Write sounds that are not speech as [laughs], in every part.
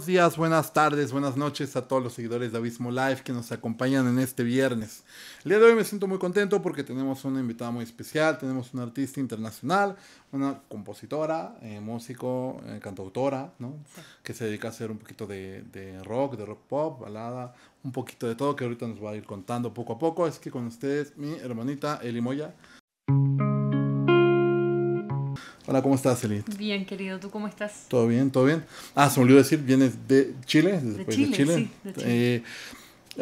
buenos días, buenas tardes, buenas noches a todos los seguidores de Abismo Live que nos acompañan en este viernes. El día de hoy me siento muy contento porque tenemos una invitada muy especial, tenemos una artista internacional, una compositora, eh, músico, eh, cantautora, Que se dedica a hacer un poquito de, de, rock, de rock pop, balada, un poquito de todo que ahorita nos va a ir contando poco a poco. Es que con ustedes mi hermanita Eli Moya. Hola, ¿cómo estás, Elite? Bien, querido, ¿tú cómo estás? Todo bien, todo bien. Ah, se me olvidó decir, vienes de Chile, de Chile. Sí, eh,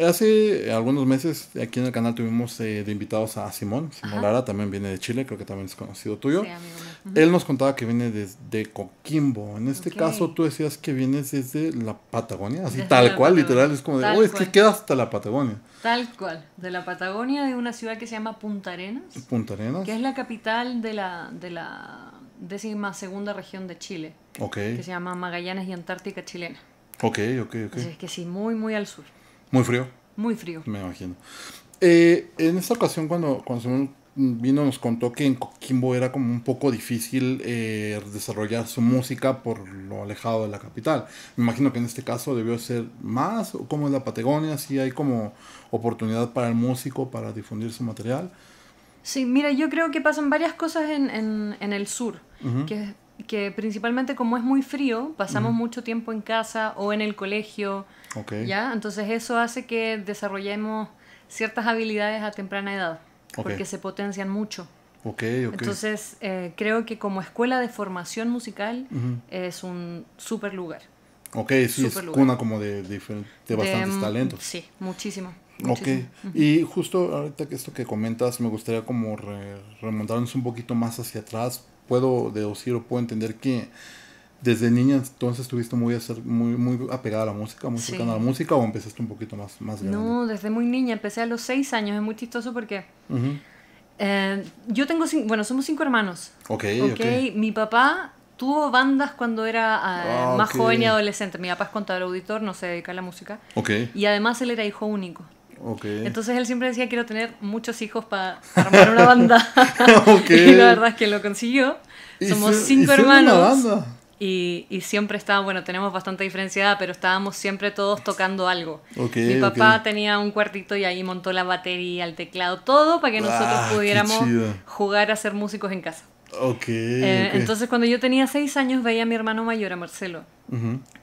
Hace algunos meses aquí en el canal tuvimos eh, de invitados a Simón. Simón Lara también viene de Chile, creo que también es conocido tuyo. Sí, amigo Él nos contaba que viene desde Coquimbo. En este caso tú decías que vienes desde la Patagonia, así tal cual, literal. Es como de, uy, oh, es que queda hasta la Patagonia. Tal cual, de la Patagonia, de una ciudad que se llama Punta Arenas. Punta Arenas. Que es la capital de la, de la décima segunda región de Chile, que se llama Magallanes y Antártica chilena. Ok, ok, ok. es que sí, muy, muy al sur. Muy frío. Muy frío. Me imagino. Eh, en esta ocasión, cuando, cuando vino, nos contó que en Coquimbo era como un poco difícil eh, desarrollar su música por lo alejado de la capital. Me imagino que en este caso debió ser más, como en la Patagonia, si hay como oportunidad para el músico para difundir su material. Sí, mira, yo creo que pasan varias cosas en, en, el sur, que, que, principalmente como es muy frío, pasamos mucho tiempo en casa o en el colegio, ¿ya? Entonces eso hace que desarrollemos ciertas habilidades a temprana edad, porque se potencian mucho. Okay, okay. Entonces, eh, creo que como escuela de formación musical es un super lugar. Ok, sí, es lugar. como de, de, bastantes talentos. Sí, muchísimo. Ok, y justo ahorita que esto que comentas, me gustaría como remontarnos un poquito más hacia atrás. Puedo deducir o puedo entender que desde niña entonces estuviste muy, muy, muy apegada a la música, muy cercana a la música, o empezaste un poquito más, más grande? No, desde muy niña, empecé a los seis años, es muy chistoso porque eh, yo tengo, bueno, somos cinco hermanos. Ok, ok. Mi papá tuvo bandas cuando era eh, ah, más joven y adolescente. Mi papá es contador auditor, no se dedica a la música. Ok. Y además él era hijo único. Entonces él siempre decía, quiero tener muchos hijos para armar una banda. [laughs] [laughs] Y la verdad es que lo consiguió. Somos cinco hermanos. Y, siempre estábamos, bueno, tenemos bastante diferenciada, pero estábamos siempre todos tocando algo. Mi papá tenía un cuartito y ahí montó la batería, el teclado, todo para que nosotros ah, pudiéramos jugar a ser músicos en casa. Eh, okay, Entonces, cuando yo tenía seis años, veía a mi hermano mayor, a Marcelo,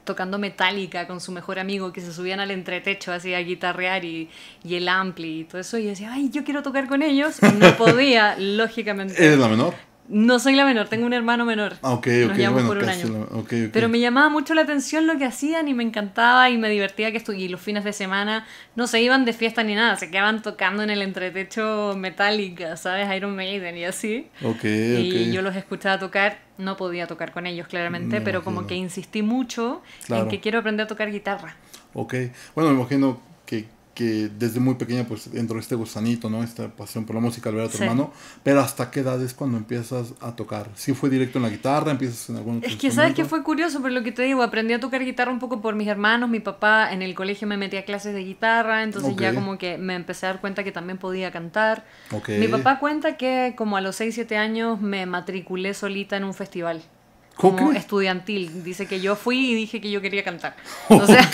tocando Metallica con su mejor amigo, que se subían al entretecho así a guitarrear y, el ampli y todo eso. Y decía, ay, yo quiero tocar con ellos. No [laughs] podía, lógicamente. ¿Eres la menor? No soy la menor, tengo un hermano menor. Ok, ok, bueno, Pero me llamaba mucho la atención lo que hacían y me encantaba y me divertía que estuviera. Y los fines de semana no se iban de fiesta ni nada, se quedaban tocando en el entretecho metálica, ¿sabes? Iron Maiden y así. Ok, Y yo los escuchaba tocar, no podía tocar con ellos claramente, pero como que insistí mucho en que quiero aprender a tocar guitarra. Ok, bueno, me imagino que que desde muy pequeña pues entró este gusanito, ¿no? Esta pasión por la música al ver a tu hermano, pero ¿hasta qué edad es cuando empiezas a tocar? ¿Sí fue directo en la guitarra? ¿Empiezas en algún Es que sabes que fue curioso, pero lo que te digo, aprendí a tocar guitarra un poco por mis hermanos, mi papá en el colegio me metía a clases de guitarra, entonces ya como que me empecé a dar cuenta que también podía cantar. Mi papá cuenta que como a los 6, 7 años me matriculé solita en un festival como estudiantil. Dice que yo fui y dije que yo quería cantar. [laughs] O sea,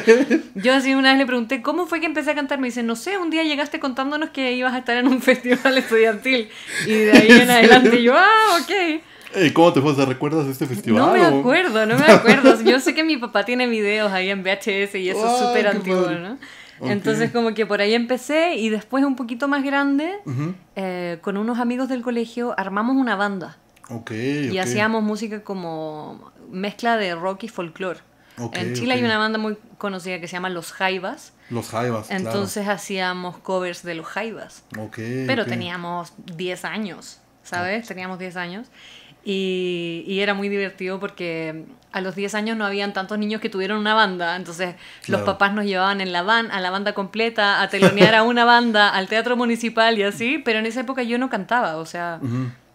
[laughs] yo así una vez le pregunté, ¿cómo fue que empecé a cantar? Me dice, no sé, un día llegaste contándonos que ibas a estar en un [laughs] festival estudiantil. Y de ahí en adelante yo, ah, ok. ¿Cómo te fue? recuerdas este festival? No me acuerdo, no me acuerdo. Yo sé que mi papá tiene videos ahí en VHS y eso es ah, súper antiguo, ¿no? Entonces como que por ahí empecé y después un poquito más grande, eh, con unos amigos del colegio, armamos una banda y hacíamos música como mezcla de rock y folclore. en Chile hay una banda muy conocida que se llama Los Jaivas. Los Jaivas. Entonces hacíamos covers de los Jaivas. Pero teníamos 10 años, ¿sabes? Teníamos 10 años. Y, era muy divertido porque a los 10 años no habían tantos niños que tuvieron una banda, entonces los papás nos llevaban en la van, a la banda completa, a telonear a [laughs] una banda, al teatro municipal y así, pero en esa época yo no cantaba, o sea,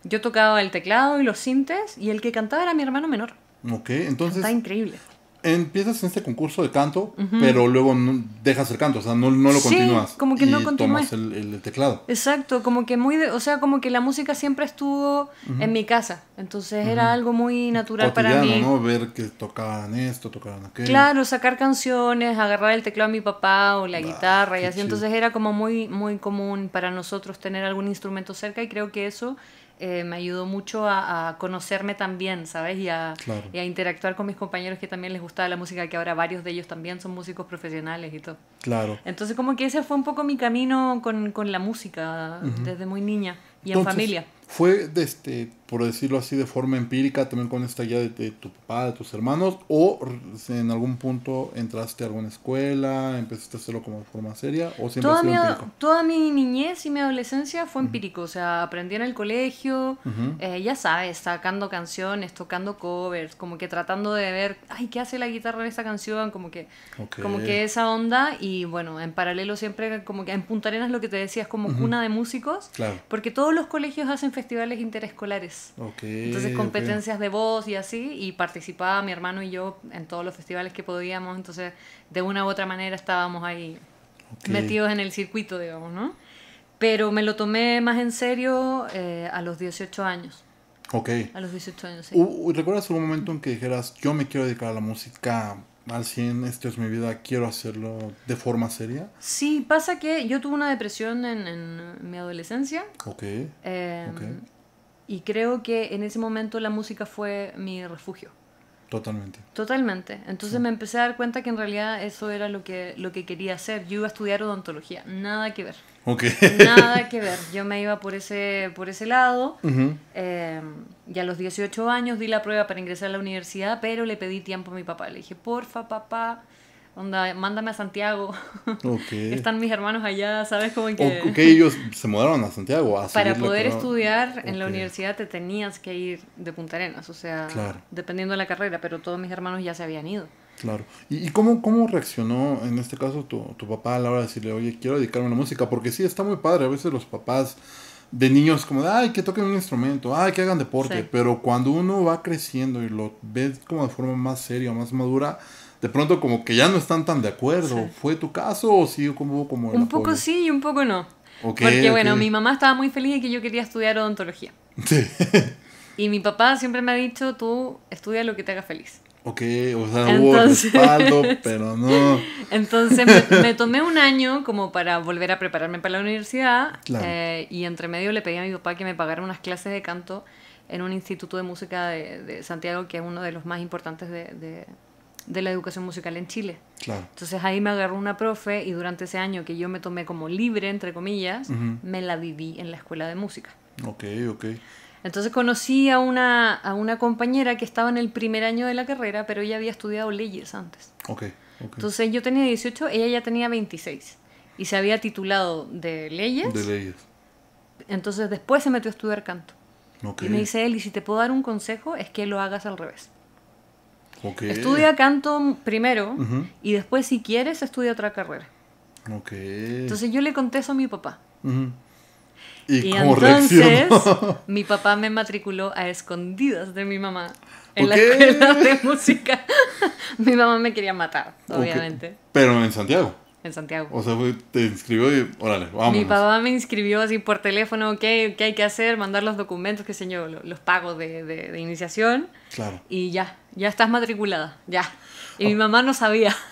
yo tocaba el teclado y los sintes y el que cantaba era mi hermano menor. Ok, entonces... Está increíble. Empiezas en este concurso de canto, pero luego dejas el canto, o sea, no, no lo sí, continúas. como que no continúas. tomas el, el, teclado. Exacto, como que muy, o sea, como que la música siempre estuvo en mi casa, entonces era algo muy natural para mí. ¿no? Ver que tocaban esto, tocaban aquello. Claro, sacar canciones, agarrar el teclado a mi papá o la guitarra y así, entonces era como muy, muy común para nosotros tener algún instrumento cerca y creo que eso eh, me ayudó mucho a, conocerme también, ¿sabes? Y a, interactuar con mis compañeros que también les gustaba la música, que ahora varios de ellos también son músicos profesionales y todo. Claro. Entonces como que ese fue un poco mi camino con, la música desde muy niña y en familia. Fue desde por decirlo así, de forma empírica, también con esta idea de, tu papá, de tus hermanos, o en algún punto entraste a alguna escuela, empezaste a hacerlo como de forma seria, o siempre toda, mi, toda mi niñez y mi adolescencia fue empírico, o sea, aprendí en el colegio, eh, ya sabes, sacando canciones, tocando covers, como que tratando de ver, ay, ¿qué hace la guitarra en esta canción? Como que, como que esa onda, y bueno, en paralelo siempre, como que en Punta Arenas lo que te decía es como cuna de músicos, porque todos los colegios hacen festivales interescolares. Entonces competencias de voz y así, y participaba mi hermano y yo en todos los festivales que podíamos. Entonces, de una u otra manera estábamos ahí metidos en el circuito, digamos, ¿no? Pero me lo tomé más en serio eh, a los 18 años. Ok. A los 18 años, sí. ¿Recuerdas algún momento en que dijeras, yo me quiero dedicar a la música al 100, esto es mi vida, quiero hacerlo de forma seria? Sí, pasa que yo tuve una depresión en, mi adolescencia. Ok. Eh, y creo que en ese momento la música fue mi refugio. Totalmente. Totalmente. Entonces me empecé a dar cuenta que en realidad eso era lo que, lo que quería hacer. Yo iba a estudiar odontología, nada que ver. Ok. Nada [laughs] que ver. Yo me iba por ese, por ese lado. Ya eh, y a los 18 años di la prueba para ingresar a la universidad, pero le pedí tiempo a mi papá. Le dije, porfa, papá, Onda, mándame a Santiago. [laughs] Están mis hermanos allá, ¿sabes? Como que... Ok, ellos se mudaron a Santiago. Para poder estudiar en la universidad te tenías que ir de Punta Arenas, o sea, dependiendo de la carrera, pero todos mis hermanos ya se habían ido. Claro. ¿Y, cómo, cómo reaccionó en este caso tu, tu papá a la hora de decirle, oye, quiero dedicarme a la música? Porque sí, está muy padre. A veces los papás de niños como de, ay, que toquen un instrumento, ay, que hagan deporte, pero cuando uno va creciendo y lo ve como de forma más seria, más madura, de pronto como que ya no están tan de acuerdo. ¿Fue tu caso o sí como, como Un poco sí y un poco no. Porque bueno, mi mamá estaba muy feliz de que yo quería estudiar odontología. [laughs] Y mi papá siempre me ha dicho, tú estudia lo que te haga feliz. Ok, o sea, Entonces... hubo respaldo, [laughs] pero no. Entonces me, tomé un año como para volver a prepararme para la universidad eh, y entre medio le pedí a mi papá que me pagara unas clases de canto en un instituto de música de, Santiago, que es uno de los más importantes de, de la educación musical en Chile. Entonces ahí me agarró una profe y durante ese año que yo me tomé como libre, entre comillas, me la viví en la escuela de música. Ok, ok. Entonces conocí a una, a una compañera que estaba en el primer año de la carrera, pero ella había estudiado leyes antes. Ok, okay. Entonces yo tenía 18, ella ya tenía 26 y se había titulado de leyes. De leyes. Entonces después se metió a estudiar canto. Okay. Y me dice él, si te puedo dar un consejo, es que lo hagas al revés. Estudia canto primero y después si quieres estudia otra carrera. Entonces yo le conté eso a mi papá. Y, entonces mi papá me matriculó a escondidas de mi mamá en la escuela de música. [laughs] mi mamá me quería matar, obviamente. Pero en Santiago en Santiago. O sea, te inscribió y órale, vamos. Mi papá me inscribió así por teléfono, ¿qué, hay que hacer? Mandar los documentos, qué señor los, los pagos de, de, iniciación. Claro. Y ya, ya estás matriculada, ya. Y mi mamá no sabía. [laughs]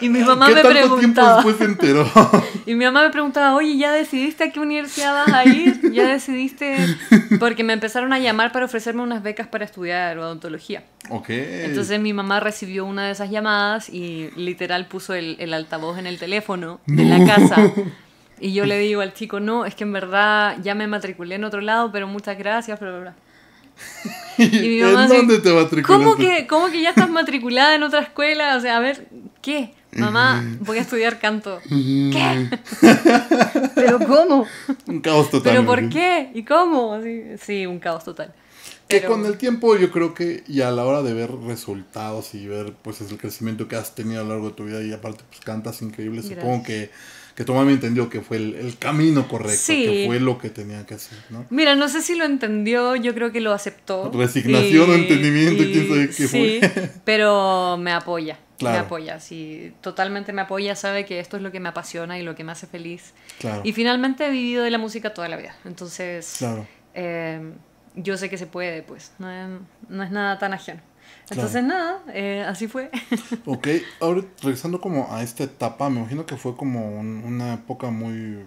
y mi mamá me preguntaba. Tiempo después se enteró? [laughs] y mi mamá me preguntaba, oye, ¿ya decidiste a qué universidad vas a ir? ¿Ya decidiste? Porque me empezaron a llamar para ofrecerme unas becas para estudiar odontología. Ok. Entonces mi mamá recibió una de esas llamadas y literal puso el, altavoz en el teléfono de la casa. [laughs] Y yo le digo al chico, no, es que en verdad ya me matriculé en otro lado, pero muchas gracias, Pero [laughs] Y mi mamá ¿En dónde te matriculaste? ¿Cómo que, ¿Cómo que ya estás matriculada en otra escuela? O sea, a ver, ¿qué? Mamá, voy a estudiar canto. ¿Qué? [laughs] ¿Pero cómo? Un caos total. ¿Pero por qué? ¿Y cómo? Sí, un caos total. Que con el tiempo yo creo que y a la hora de ver resultados y ver pues el crecimiento que has tenido a lo largo de tu vida y aparte pues cantas increíble, supongo que que tu mamá entendió que fue el, el camino correcto, que fue lo que tenía que hacer, ¿no? Mira, no sé si lo entendió, yo creo que lo aceptó. Resignación, o entendimiento, quién sabe qué sí, fue. [laughs] pero me apoya. Me apoya, sí, totalmente me apoya, sabe que esto es lo que me apasiona y lo que me hace feliz. Y finalmente he vivido de la música toda la vida, entonces claro. Eh, yo sé que se puede, pues, no no es nada tan ajeno. Entonces nada, eh, así fue. [laughs] ok, ahora regresando como a esta etapa, me imagino que fue como una época muy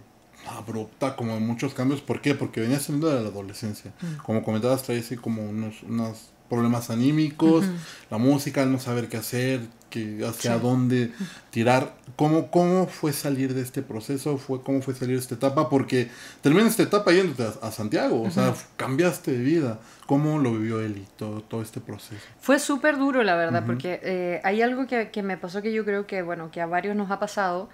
abrupta, como de muchos cambios. ¿Por qué? Porque venía siendo de la adolescencia. Mm. Como comentabas, traía así como unos, unas problemas anímicos, la música, no saber qué hacer, que hacia dónde tirar. ¿Cómo, ¿Cómo fue salir de este proceso? Fue, ¿Cómo fue salir de esta etapa? Porque terminas esta etapa yéndote a, Santiago, o sea, cambiaste de vida. ¿Cómo lo vivió él y todo, este proceso? Fue súper duro, la verdad, porque eh, hay algo que, me pasó que yo creo que, bueno, que a varios nos ha pasado,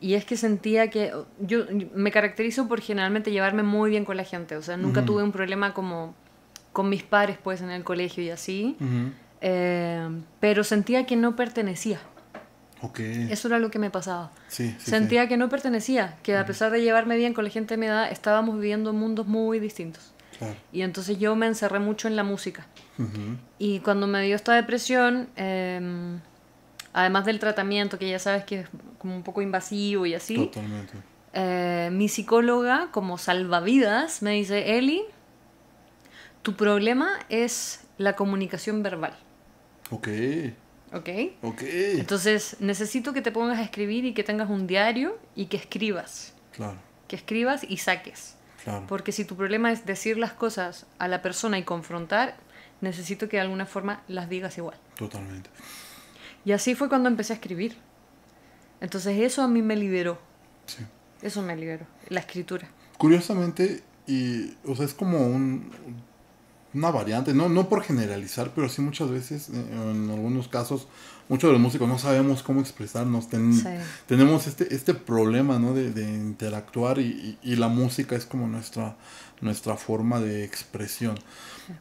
y es que sentía que yo me caracterizo por generalmente llevarme muy bien con la gente, o sea, nunca tuve un problema como con mis pares pues en el colegio y así, eh, pero sentía que no pertenecía. Eso era lo que me pasaba. sentía que no pertenecía, que a pesar de llevarme bien con la gente de mi edad, estábamos viviendo mundos muy distintos. Claro. Y entonces yo me encerré mucho en la música. Y cuando me dio esta depresión, em, además del tratamiento, que ya sabes que es como un poco invasivo y así, Totalmente. Eh, mi psicóloga, como salvavidas, me dice, Eli, tu problema es la comunicación verbal. Ok. Ok. Ok. Entonces, necesito que te pongas a escribir y que tengas un diario y que escribas. Claro. Que escribas y saques. Claro. Porque si tu problema es decir las cosas a la persona y confrontar, necesito que de alguna forma las digas igual. Totalmente. Y así fue cuando empecé a escribir. Entonces eso a mí me liberó. Sí. Eso me liberó, la escritura. Curiosamente, y, o sea, es como un, una variante, no, no por generalizar, pero sí muchas veces, eh, en algunos casos, muchos de los músicos no sabemos cómo expresarnos, tenemos este, este problema ¿no? de, interactuar y, la música es como nuestra, nuestra forma de expresión.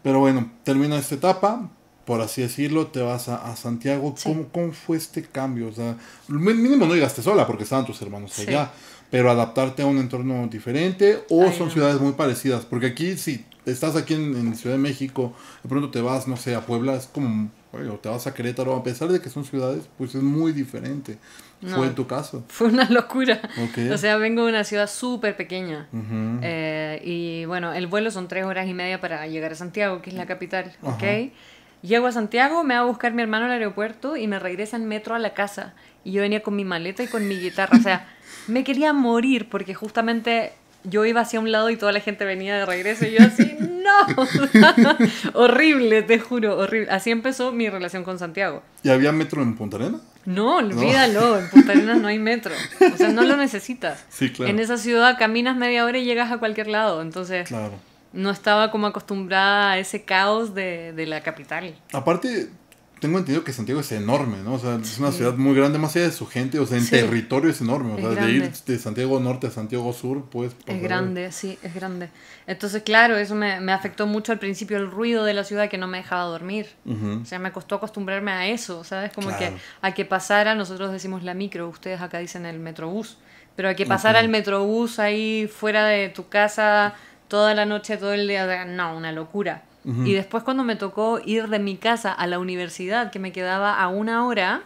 Pero bueno, termina esta etapa, por así decirlo, te vas a, Santiago. ¿Cómo, fue este cambio? O sea, mínimo no llegaste sola porque estaban tus hermanos allá pero adaptarte a un entorno diferente o son ciudades muy parecidas, porque aquí sí, estás aquí en, Ciudad de México, de pronto te vas, no sé, a Puebla, es como, O te vas a Querétaro, a pesar de que son ciudades, pues es muy diferente. fue en tu caso. Fue una locura. O sea, vengo de una ciudad súper pequeña. Eh, y bueno, el vuelo son tres horas y media para llegar a Santiago, que es la capital. ¿ok? Llego a Santiago, me va a buscar mi hermano al aeropuerto y me regresa en metro a la casa. Y yo venía con mi maleta y con mi guitarra. O sea, me quería morir porque justamente yo iba hacia un lado y toda la gente venía de regreso y yo así, no, [laughs] horrible, te juro, horrible. Así empezó mi relación con Santiago. ¿Y había metro en Punta Arenas? No, olvídalo, en Punta Arenas no hay metro, o sea, no lo necesitas. [laughs] Sí, claro. En esa ciudad caminas media hora y llegas a cualquier lado, entonces... Claro. No estaba como acostumbrada a ese caos de, de la capital. Aparte, tengo entendido que Santiago es enorme, ¿no? O sea, es una ciudad muy grande, más allá de su gente, o sea, en territorio es enorme. O sea, de ir de Santiago Norte a Santiago Sur, pues... Es grande, sí, es grande. Entonces, claro, eso me, afectó mucho al principio el ruido de la ciudad que no me dejaba dormir. O sea, me costó acostumbrarme a eso, ¿sabes? Como que a que pasara, nosotros decimos la micro, ustedes acá dicen el metrobús. Pero a que pasara el metrobús ahí fuera de tu casa toda la noche, todo el día, no, una locura. Y después cuando me tocó ir de mi casa a la universidad, que me quedaba a una hora,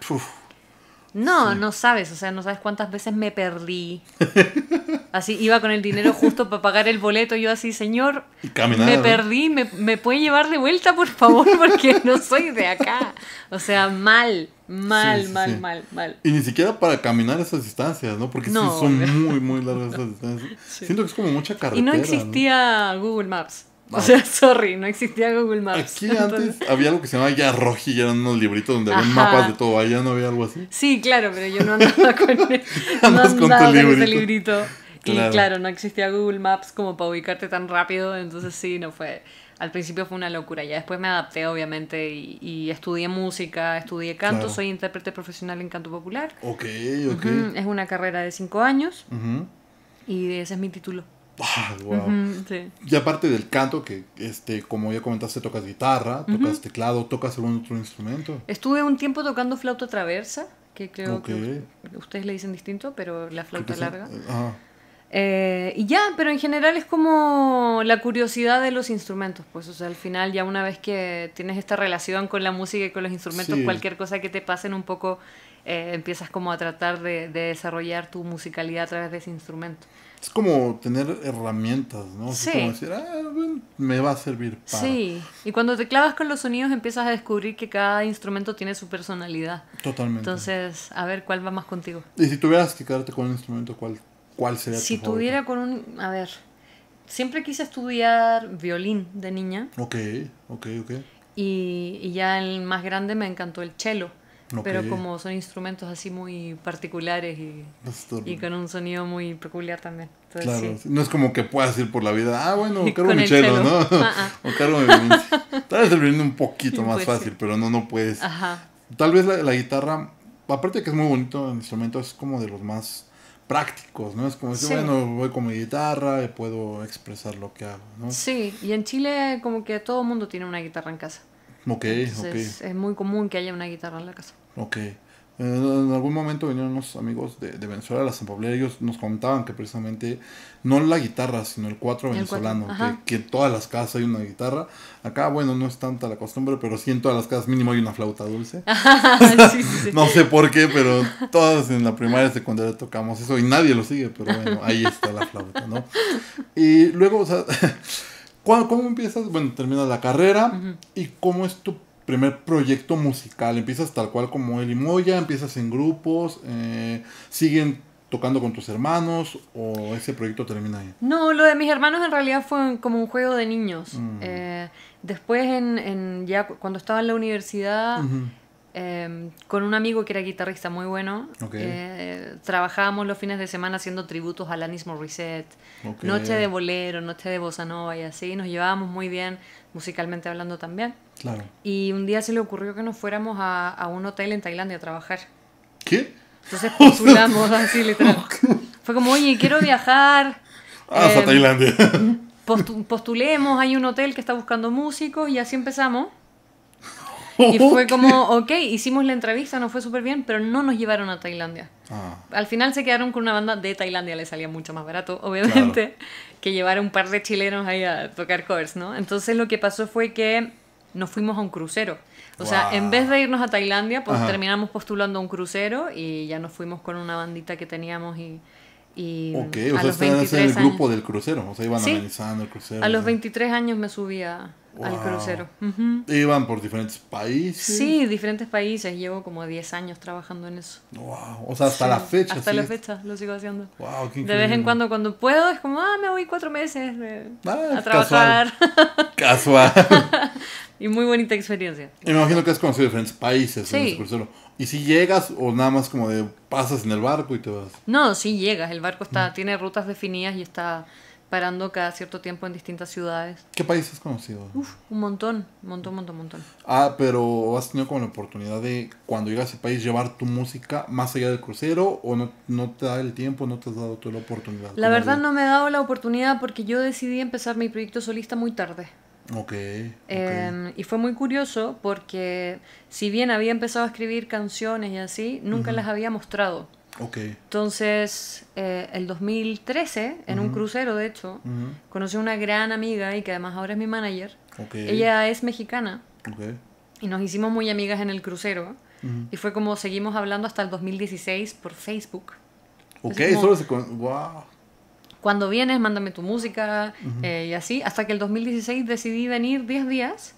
no, no sabes, o sea, no sabes cuántas veces me perdí. [laughs] así iba con el dinero justo para pagar el boleto, yo así, señor, me perdí, ¿me, me puede llevar de vuelta, por favor, [laughs] porque no soy de acá. O sea, mal. Mal, mal, mal, mal. Y ni siquiera para caminar esas distancias, ¿no? Porque son muy, muy largas esas distancias. [laughs] Siento que es como mucha carretera. Y no existía Google Maps. [laughs] O sea, sorry, no existía Google Maps. Aquí [laughs] antes había algo que se llamaba ya Roji y eran unos libritos donde había mapas de todo. Allá no había algo así. Sí, claro, pero yo no andaba con, [laughs] con, ese librito. Y claro, no existía Google Maps como para ubicarte tan rápido. Entonces sí, no fue. Al principio fue una locura. Ya después me adapté, obviamente, y, estudié música, estudié canto. Soy intérprete profesional en canto popular. Ok, ok. Es una carrera de cinco años. Y ese es mi título. Ah, y aparte del canto, que este, como ya comentaste, tocas guitarra, tocas teclado, tocas algún otro instrumento. Estuve un tiempo tocando flauta traversa, que creo que ustedes le dicen distinto, pero la flauta larga. Eh, eh, y ya, pero en general es como la curiosidad de los instrumentos, pues, o sea, al final ya una vez que tienes esta relación con la música y con los instrumentos, cualquier cosa que te pase un poco, eh, empiezas como a tratar de desarrollar tu musicalidad a través de ese instrumento es como tener herramientas, ¿no? Sí. como decir, ah, me va a servir para. Sí, y cuando te clavas con los sonidos empiezas a descubrir que cada instrumento tiene su personalidad. Totalmente. Entonces, a ver cuál va más contigo. Y si tuvieras que quedarte con un instrumento, ¿cuál, cuál sería si tuviera con un. A ver. Siempre quise estudiar violín de niña. Ok, ok, ok. Y, y ya el más grande me encantó el cello pero como son instrumentos así muy particulares y, con un sonido muy peculiar también. no es como que puedas ir por la vida, ah, bueno, [laughs] cargo mi chelo, ¿no? [laughs] Ah, ah. o Tal vez el un poquito [laughs] más pues fácil, pero no, no puedes. Tal vez la, guitarra, aparte que es muy bonito el instrumento, es como de los más prácticos, ¿no? Es como decir, bueno, voy con mi guitarra y puedo expresar lo que hago, ¿no? Sí, y en Chile como que todo el mundo tiene una guitarra en casa. Ok, ok. Es muy común que haya una guitarra en la casa. Ok. En algún momento vinieron unos amigos de, de Venezuela, las y ellos nos comentaban que precisamente no la guitarra, sino el cuatro venezolano, Que, en todas las casas hay una guitarra. Acá, bueno, no es tanta la costumbre, pero sí en todas las casas mínimo hay una flauta dulce. [laughs] no sé por qué, pero todas en la primaria y secundaria tocamos eso y nadie lo sigue, pero bueno, ahí está la flauta, ¿no? Y luego, o sea... [laughs] ¿Cómo, empiezas? Bueno, terminas la carrera y cómo es tu primer proyecto musical. Empiezas tal cual como él y Moya, empiezas en grupos, eh, siguen tocando con tus hermanos o ese proyecto termina ahí? No, lo de mis hermanos en realidad fue como un juego de niños. Mm. Eh, después, en, ya cuando estaba en la universidad, Em, con un amigo que era guitarrista muy bueno. Eh, trabajábamos los fines de semana haciendo tributos a Alanis Morissette, noche de bolero, noche de bossa nova y así. Nos llevábamos muy bien, musicalmente hablando también. Claro. Y un día se le ocurrió que nos fuéramos a, un hotel en Tailandia a trabajar. ¿Qué? Entonces postulamos así, literal. [laughs] Fue como, oye, quiero viajar. [laughs] Ah, a em, Tailandia. Postulemos, hay un hotel que está buscando músicos y así empezamos. Y fue como, ok, hicimos la entrevista, nos fue súper bien, pero no nos llevaron a Tailandia. Ah. Al final se quedaron con una banda de Tailandia, le salía mucho más barato, obviamente, que llevar a un par de chilenos ahí a tocar covers, ¿no? Entonces lo que pasó fue que nos fuimos a un crucero. O sea, en vez de irnos a Tailandia, pues terminamos postulando a un crucero y ya nos fuimos con una bandita que teníamos y... ok, o sea, estaban en el grupo del crucero, o sea, iban ¿Sí? el crucero. A los 23 años me subía al crucero. ¿Iban por diferentes países? Sí, diferentes países. Llevo como 10 años trabajando en eso. Wow. O sea, hasta la fecha. Hasta la fecha lo sigo haciendo. Wow, qué de vez en cuando, cuando puedo, es como, ah, me voy cuatro meses ah, a trabajar. [laughs] Casual. [laughs] y muy bonita experiencia. Me imagino que has conocido diferentes países en ese crucero. ¿Y si llegas o nada más como de pasas en el barco y te vas? No, si llegas. El barco está, tiene rutas definidas y está parando cada cierto tiempo en distintas ciudades. ¿Qué países has conocido? Uf, un montón, montón, montón, montón. Ah, pero ¿has tenido como la oportunidad de cuando llegas a ese país llevar tu música más allá del crucero o no, no te da el tiempo, no te has dado toda la oportunidad? La verdad no me he dado la oportunidad porque yo decidí empezar mi proyecto solista muy tarde. Ok. okay. Em, y fue muy curioso porque si bien había empezado a escribir canciones y así, nunca las había mostrado. Entonces, eh, el 2013, en un crucero, de hecho, conocí a una gran amiga y que además ahora es mi manager. Ella es mexicana. Okay. Y nos hicimos muy amigas en el crucero. Y fue como seguimos hablando hasta el 2016 por Facebook. wow. Cuando vienes, mándame tu música eh, y así. Hasta que el 2016 decidí venir 10 días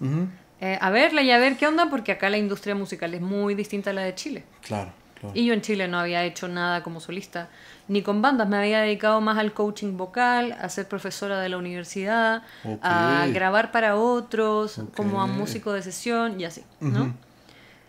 eh, a verla y a ver qué onda, porque acá la industria musical es muy distinta a la de Chile. Claro. Y yo en Chile no había hecho nada como solista, ni con bandas, me había dedicado más al coaching vocal, a ser profesora de la universidad, a grabar para otros, como a músico de sesión y así, ¿no?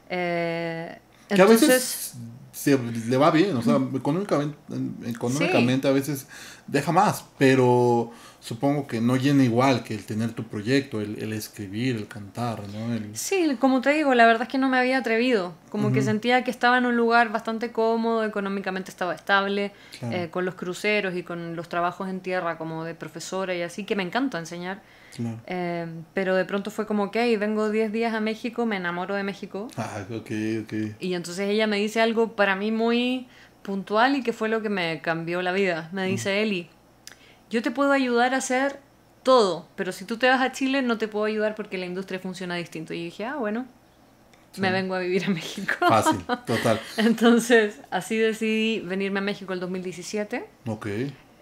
Eh, que entonces, a veces se le va bien, o sea, económicamente, a veces deja más, pero supongo que no llena igual que el tener tu proyecto, el, escribir, el cantar, ¿no? Sí, como te digo, la verdad es que no me había atrevido, como que sentía que estaba en un lugar bastante cómodo, económicamente estaba estable, eh, con los cruceros y con los trabajos en tierra como de profesora y así, que me encanta enseñar. Eh, pero de pronto fue como, ok, vengo 10 días a México, me enamoro de México. Ah, ok, ok. Y entonces ella me dice algo para mí muy puntual y que fue lo que me cambió la vida. Me dice Eli, yo te puedo ayudar a hacer todo, pero si tú te vas a Chile no te puedo ayudar porque la industria funciona distinto. Y dije, ah, bueno, me vengo a vivir a México. Fácil, [laughs] total. Entonces, así decidí venirme a México el 2017. Ok.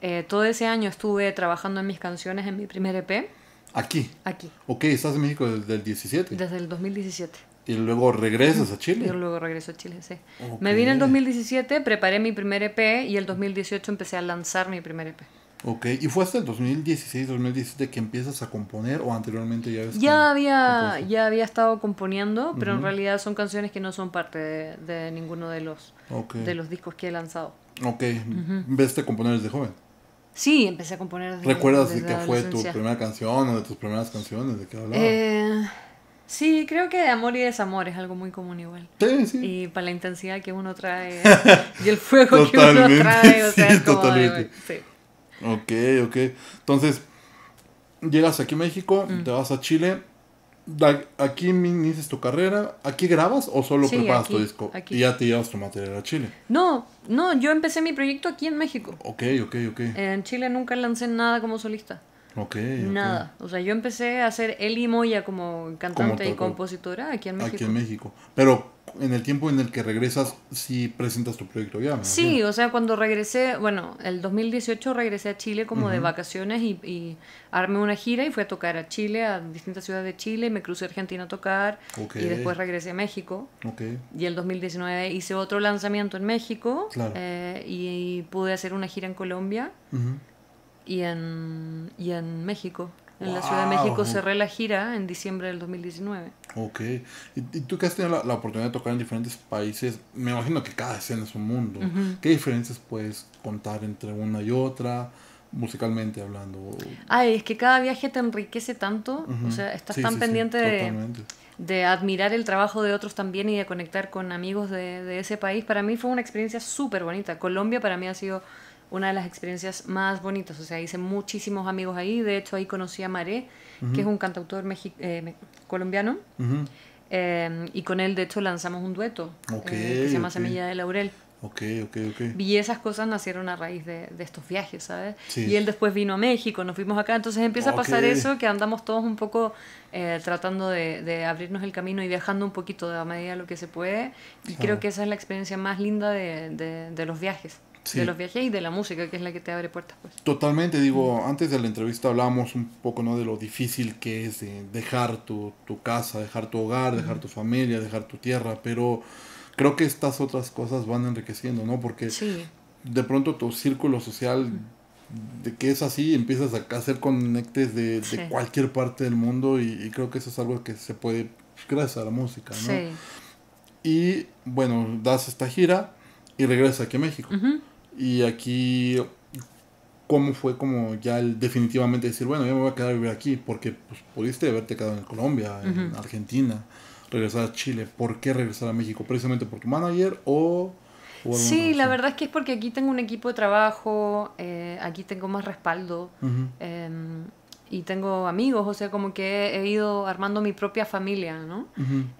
Eh, todo ese año estuve trabajando en mis canciones en mi primer EP. ¿Aquí? Aquí. Ok, estás en México desde el 17. Desde el 2017. ¿Y luego regresas a Chile? Yo luego regreso a Chile, sí. Me vine en el 2017, preparé mi primer EP y el 2018 empecé a lanzar mi primer EP. Ok, ¿y fue hasta el 2016, 2017 que empiezas a componer o anteriormente ya habías Ya había, ya había estado componiendo, pero en realidad son canciones que no son parte de, ninguno de los, de los discos que he lanzado. Ok, uh -huh. componer desde joven? Sí, empecé a componer desde ¿Recuerdas de qué fue tu primera canción o de tus primeras canciones? Eh, sí, creo que de amor y desamor es algo muy común igual. Sí, sí. Y para la intensidad que uno trae [laughs] y el fuego que uno trae, o [laughs] sea, sí, Sí. Ok, ok. Entonces, llegas aquí a México, mm. te vas a Chile, aquí inicias tu carrera, ¿aquí grabas o solo preparas tu disco? Y ya te llevas tu material a Chile. No, no, yo empecé mi proyecto aquí en México. Ok, ok, ok. En Chile nunca lancé nada como solista. Nada. O sea, yo empecé a hacer Eli Moya como cantante y compositora aquí en México. Aquí en México. Pero en el tiempo en el que regresas, sí presentas tu proyecto ya. Sí, o sea, cuando regresé, bueno, el 2018 regresé a Chile como de vacaciones y, armé una gira y fui a tocar a Chile, a distintas ciudades de Chile, me crucé a Argentina a tocar y después regresé a México. Y el 2019 hice otro lanzamiento en México eh, y, pude hacer una gira en Colombia y en, y en México. En la Ciudad de México cerré la gira en diciembre del 2019. Ok. ¿Y, tú que has tenido la, oportunidad de tocar en diferentes países? Me imagino que cada escena es un mundo. ¿Qué diferencias puedes contar entre una y otra? musicalmente hablando. Ay, es que cada viaje te enriquece tanto, o sea, estás tan pendiente de, de, admirar el trabajo de otros también y de conectar con amigos de, de ese país. Para mí fue una experiencia súper bonita. Colombia para mí ha sido una de las experiencias más bonitas. O sea, hice muchísimos amigos ahí. De hecho, ahí conocí a Maré, que es un cantautor eh, colombiano. Em, y con él, de hecho, lanzamos un dueto eh, que se llama Semilla de Laurel. Y esas cosas nacieron a raíz de, estos viajes, ¿sabes? Y él después vino a México, nos fuimos acá, entonces empieza a pasar eso, que andamos todos un poco eh, tratando de, abrirnos el camino y viajando un poquito de a medida de lo que se puede. Y creo ah. que esa es la experiencia más linda de los viajes de los viajes y de la música, que es la que te abre puertas. Pues. Totalmente, digo, antes de la entrevista hablábamos un poco ¿no? de lo difícil que es dejar tu, casa, dejar tu hogar, dejar tu familia, dejar tu tierra, pero creo que estas otras cosas van enriqueciendo, ¿no? Porque de pronto tu círculo social de que es así, empiezas a hacer conectes de, cualquier parte del mundo y, creo que eso es algo que se puede gracias a la música, ¿no? Sí. Y bueno, das esta gira y regresas aquí a México. Ajá. Y aquí, ¿cómo fue como ya definitivamente decir, bueno, yo me voy a quedar a vivir aquí? Porque pues, pudiste haberte quedado en Colombia, en Argentina, regresar a Chile. ¿Por qué regresar a México? ¿Precisamente por tu manager o...? sí, la verdad es que es porque aquí tengo un equipo de trabajo, eh, aquí tengo más respaldo. Em, y tengo amigos, o sea, como que he ido armando mi propia familia, ¿no?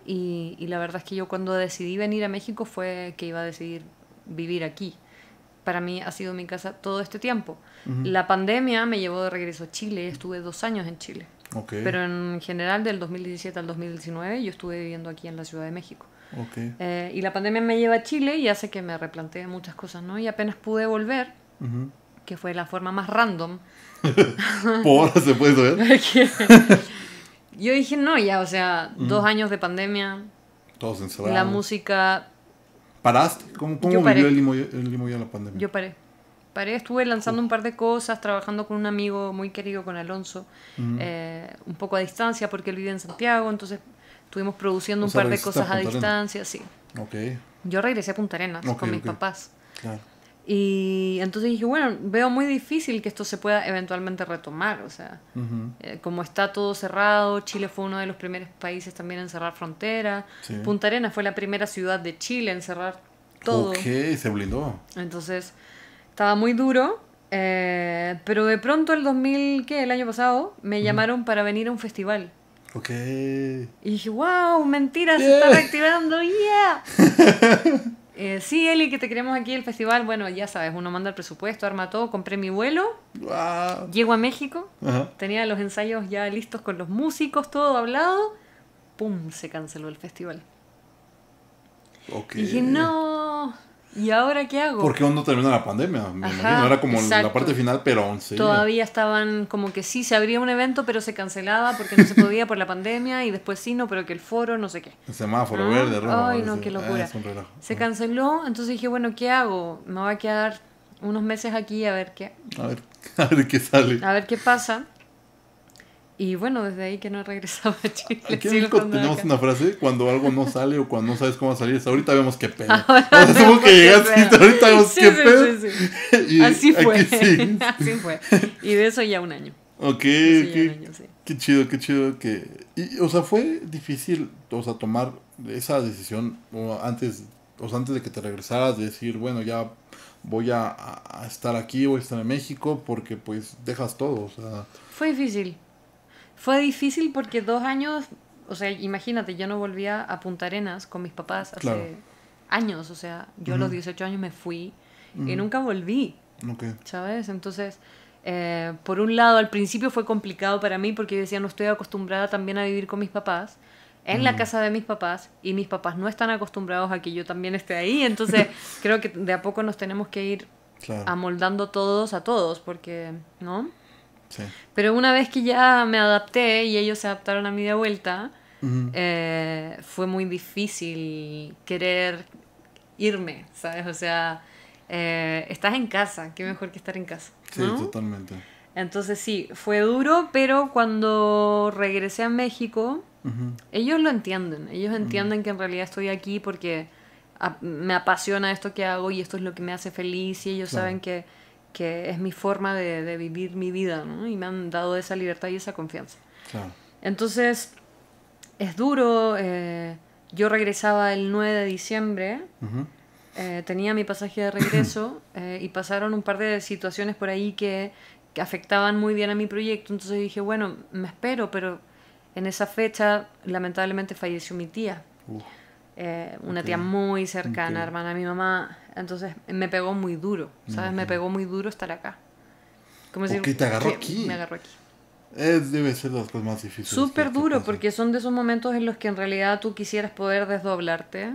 y, la verdad es que yo cuando decidí venir a México fue que iba a decidir vivir aquí para mí ha sido mi casa todo este tiempo. La pandemia me llevó de regreso a Chile, estuve dos años en Chile. Pero en general, del 2017 al 2019, yo estuve viviendo aquí en la Ciudad de México. Eh, y la pandemia me lleva a Chile y hace que me replanteé muchas cosas, ¿no? Y apenas pude volver, que fue la forma más random. [laughs] ¿Por? ¿Se puede saber? [laughs] yo dije, no, ya, o sea, dos años de pandemia. Todos encerrados. La música ¿Paraste? ¿Cómo, vivió el limo, el la pandemia? Yo paré. Paré, estuve lanzando un par de cosas, trabajando con un amigo muy querido, con Alonso, eh, un poco a distancia porque él vive en Santiago, entonces estuvimos produciendo un par de cosas a, distancia, sí. Okay. Yo regresé a Punta Arenas con mis papás. Claro. Y entonces dije, bueno, veo muy difícil que esto se pueda eventualmente retomar, o sea, eh, como está todo cerrado, Chile fue uno de los primeros países también en cerrar fronteras, Punta Arenas fue la primera ciudad de Chile en cerrar todo. Ok, se blindó. Entonces, estaba muy duro, eh, pero de pronto el 2000, ¿qué? El año pasado, me llamaron para venir a un festival. Ok. Y dije, wow, mentira, se está reactivando, yeah. [laughs] Eh, sí, Eli, que te queremos aquí el festival. Bueno, ya sabes, uno manda el presupuesto, arma todo, compré mi vuelo, llego a México, tenía los ensayos ya listos con los músicos, todo hablado, ¡pum! Se canceló el festival. Y dije, no, ¿Y ahora qué hago? Porque aún no termina la pandemia, me imagino. Era como la parte final, pero aún sí. Todavía estaban como que sí, se abría un evento, pero se cancelaba porque no se podía por la pandemia y después sí, no, pero que el foro, no sé qué. El semáforo verde, ah, rojo. Ay, no, qué locura. Ah, se canceló, entonces dije, bueno, ¿qué hago? Me voy a quedar unos meses aquí a ver qué. A ver, [laughs] a ver qué sale. A ver qué pasa. Y bueno, desde ahí que no regresaba a Chile. Aquí tenemos una frase, cuando algo no sale o cuando no sabes cómo salir, ahorita vemos qué pedo. [laughs] que ahorita vemos qué [laughs] Así fue. [laughs] Así fue. Y de eso ya un año. Ok, qué, chido, qué chido que... o sea, fue difícil, o sea, tomar esa decisión o antes, o antes de que te regresaras, de decir, bueno, ya voy a, estar aquí, voy a estar en México, porque pues dejas todo, Fue difícil, fue difícil porque dos años, o sea, imagínate, yo no volvía a Punta Arenas con mis papás hace años, o sea, yo a los 18 años me fui y nunca volví. ¿Sabes? Entonces, eh, por un lado, al principio fue complicado para mí porque yo decía, no estoy acostumbrada también a vivir con mis papás en la mm. casa de mis papás y mis papás no están acostumbrados a que yo también esté ahí. Entonces, [laughs] creo que de a poco nos tenemos que ir amoldando todos a todos porque, ¿no? Pero una vez que ya me adapté y ellos se adaptaron a mí de vuelta, eh, fue muy difícil querer irme, ¿sabes? O sea, eh, estás en casa, qué mejor que estar en casa. Sí, totalmente. Entonces sí, fue duro, pero cuando regresé a México, ellos lo entienden, ellos entienden que en realidad estoy aquí porque me apasiona esto que hago y esto es lo que me hace feliz y ellos saben que que es mi forma de, vivir mi vida, ¿no? Y me han dado esa libertad y esa confianza. Entonces, es duro. Eh, yo regresaba el 9 de diciembre, eh, tenía mi pasaje de regreso [clears throat] eh, y pasaron un par de situaciones por ahí que, afectaban muy bien a mi proyecto. Entonces dije, bueno, me espero, pero en esa fecha lamentablemente falleció mi tía. Eh, una tía muy cercana, hermana mi mamá. Entonces me pegó muy duro, ¿sabes? Me pegó muy duro estar acá. Como decir, te agarró aquí. Me agarró aquí. Es, debe ser las cosas más difíciles. Súper duro, porque son de esos momentos en los que en realidad tú quisieras poder desdoblarte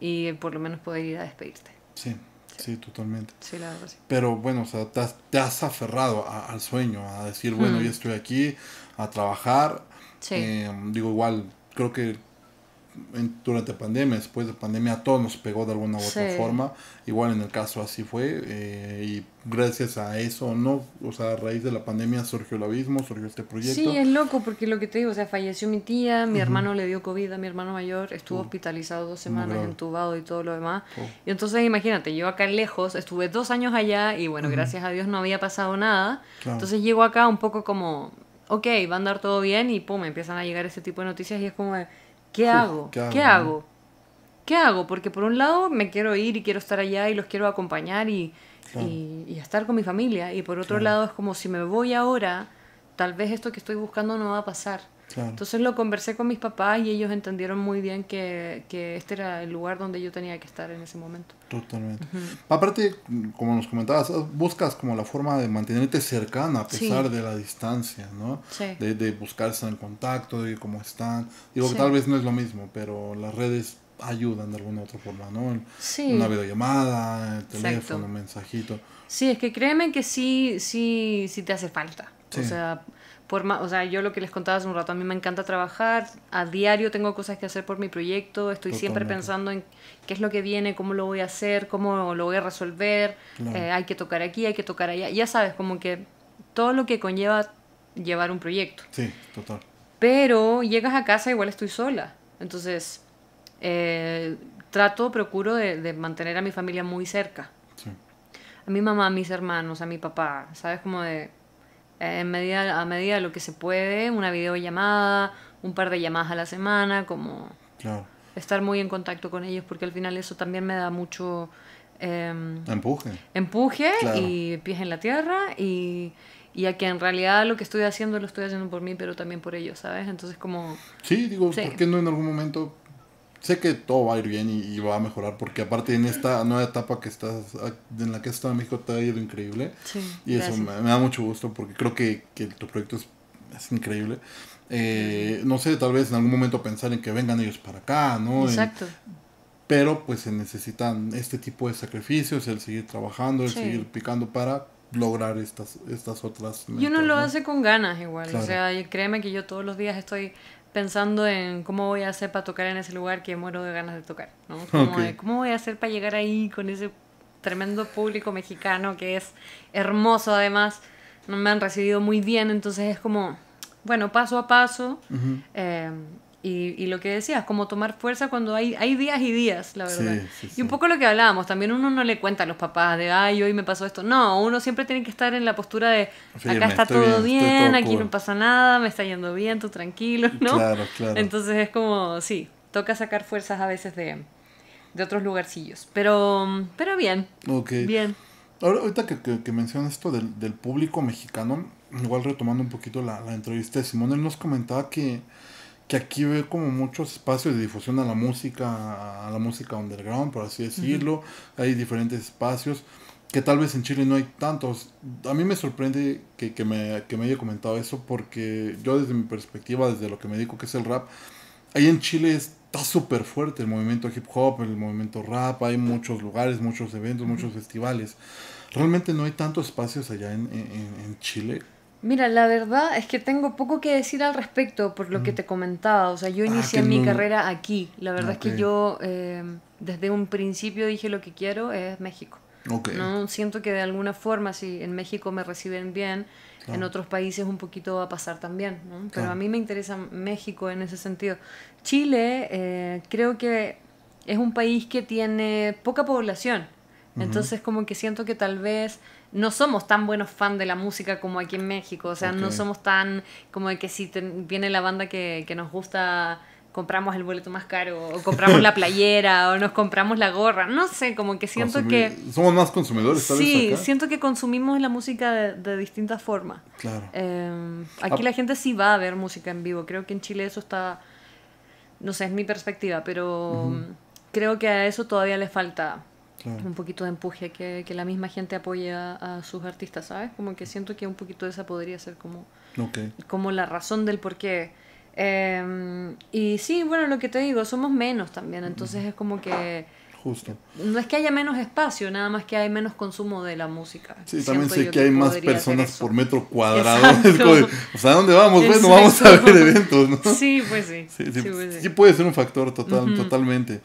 y por lo menos poder ir a despedirte. Sí, sí, totalmente. Sí, la verdad, sí. Pero bueno, o sea, te has, aferrado al sueño, a decir, bueno, yo estoy aquí, a trabajar. Sí. Eh, digo, igual, creo que en, durante pandemia, después de pandemia, a todos nos pegó de alguna u otra forma. Igual en el caso así fue. Eh, y gracias a eso, ¿no? O sea, a raíz de la pandemia surgió el abismo, surgió este proyecto. Sí, es loco, porque lo que te digo, o sea, falleció mi tía, mi hermano le dio COVID a mi hermano mayor, estuvo oh, hospitalizado dos semanas, entubado y todo lo demás. Oh. Y entonces, imagínate, yo acá lejos, estuve dos años allá y bueno, gracias a Dios no había pasado nada. Entonces llego acá un poco como, ok, va a andar todo bien y pum, empiezan a llegar ese tipo de noticias y es como... De, ¿Qué, hago? ¿Qué hago? ¿Qué hago? Porque por un lado me quiero ir y quiero estar allá y los quiero acompañar y, y, estar con mi familia. Y por otro lado es como si me voy ahora, tal vez esto que estoy buscando no va a pasar. Entonces lo conversé con mis papás y ellos entendieron muy bien que, que, este era el lugar donde yo tenía que estar en ese momento. Totalmente. Aparte, como nos comentabas, buscas como la forma de mantenerte cercana a pesar de la distancia, ¿no? Sí. De, buscarse en contacto, de cómo están. Digo, que tal vez no es lo mismo, pero las redes ayudan de alguna u otra forma, ¿no? Sí. Una videollamada, el teléfono, un mensajito. Sí, es que créeme que sí, sí, sí te hace falta. Sí. O sea, por o sea, yo lo que les contaba hace un rato, a mí me encanta trabajar, a diario tengo cosas que hacer por mi proyecto, estoy siempre pensando en qué es lo que viene, cómo lo voy a hacer, cómo lo voy a resolver, eh, hay que tocar aquí, hay que tocar allá, ya sabes, como que todo lo que conlleva llevar un proyecto. Sí, total. Pero llegas a casa igual estoy sola, entonces eh, trato, procuro de, mantener a mi familia muy cerca. A mi mamá, a mis hermanos, a mi papá, sabes, como de eh, en medida, a medida de lo que se puede, una videollamada, un par de llamadas a la semana, como estar muy en contacto con ellos, porque al final eso también me da mucho... Em, empuje. Empuje y pies en la tierra y, a que en realidad lo que estoy haciendo lo estoy haciendo por mí, pero también por ellos, ¿sabes? Entonces como... Sí, digo, porque no en algún momento sé que todo va a ir bien y, va a mejorar porque aparte en esta nueva etapa que estás en la que en México te ha ido increíble y eso me, da mucho gusto porque creo que, tu proyecto es, increíble eh, no sé tal vez en algún momento pensar en que vengan ellos para acá no exacto pero pues se necesitan este tipo de sacrificios el seguir trabajando el seguir picando para lograr estas, estas otras. y uno lo hace con ganas igual. O sea, créeme que yo todos los días estoy pensando en cómo voy a hacer para tocar en ese lugar que muero de ganas de tocar, ¿no? Como de, cómo voy a hacer para llegar ahí con ese tremendo público mexicano que es hermoso además, no me han recibido muy bien, entonces es como, bueno, paso a paso, eh, y, lo que decías, como tomar fuerza cuando hay, hay días y días, la verdad. Y un poco lo que hablábamos, también uno no le cuenta a los papás de, ay, hoy me pasó esto. No, uno siempre tiene que estar en la postura de, acá está todo bien, aquí no pasa nada, me está yendo bien, tú tranquilo, ¿no? Claro, claro. Entonces es como, sí, toca sacar fuerzas a veces de, otros lugarcillos. Pero, pero bien. Bien. Ahora, ahorita que, que, mencionas esto del, público mexicano, igual retomando un poquito la, la entrevista de Simón, él nos comentaba que que aquí veo como muchos espacios de difusión a la música, a la música underground, por así decirlo. Hay diferentes espacios que tal vez en Chile no hay tantos. A mí me sorprende que, me, haya comentado eso porque yo desde mi perspectiva, desde lo que me dedico que es el rap, ahí en Chile está súper fuerte el movimiento hip hop, el movimiento rap, hay muchos lugares, muchos eventos, muchos festivales. Realmente no hay tantos espacios allá en, en, en Chile Mira, la verdad es que tengo poco que decir al respecto por lo que te comentaba. O sea, yo ah, inicié mi carrera aquí. La verdad es que yo eh, desde un principio dije lo que quiero es México. Okay. No siento que de alguna forma si en México me reciben bien, en otros países un poquito va a pasar también. Pero a mí me interesa México en ese sentido. Chile eh, creo que es un país que tiene poca población. Entonces como que siento que tal vez no somos tan buenos fans de la música como aquí en México. O sea, no somos tan como de que si viene la banda que, nos gusta, compramos el boleto más caro, o compramos la [laughs] playera, o nos compramos la gorra. No sé, como que siento que. Somos más consumidores, ¿sabes? Sí, siento que consumimos la música de, distintas formas. Claro. Eh, ah. aquí la gente sí va a ver música en vivo. Creo que en Chile eso está. No sé, es mi perspectiva, pero creo que a eso todavía le falta un poquito de empuje, que, que, la misma gente apoya a sus artistas, ¿sabes? Como que siento que un poquito de esa podría ser como, como la razón del por qué. Em, y sí, bueno, lo que te digo, somos menos también, entonces es como que... Justo. No es que haya menos espacio, nada más que hay menos consumo de la música. Sí, también sé que, hay más personas por metro cuadrado. o sea, ¿dónde vamos? pues Bueno, vamos a ver eventos, ¿no? Pues sí, pues sí. Sí, puede ser un factor total, totalmente.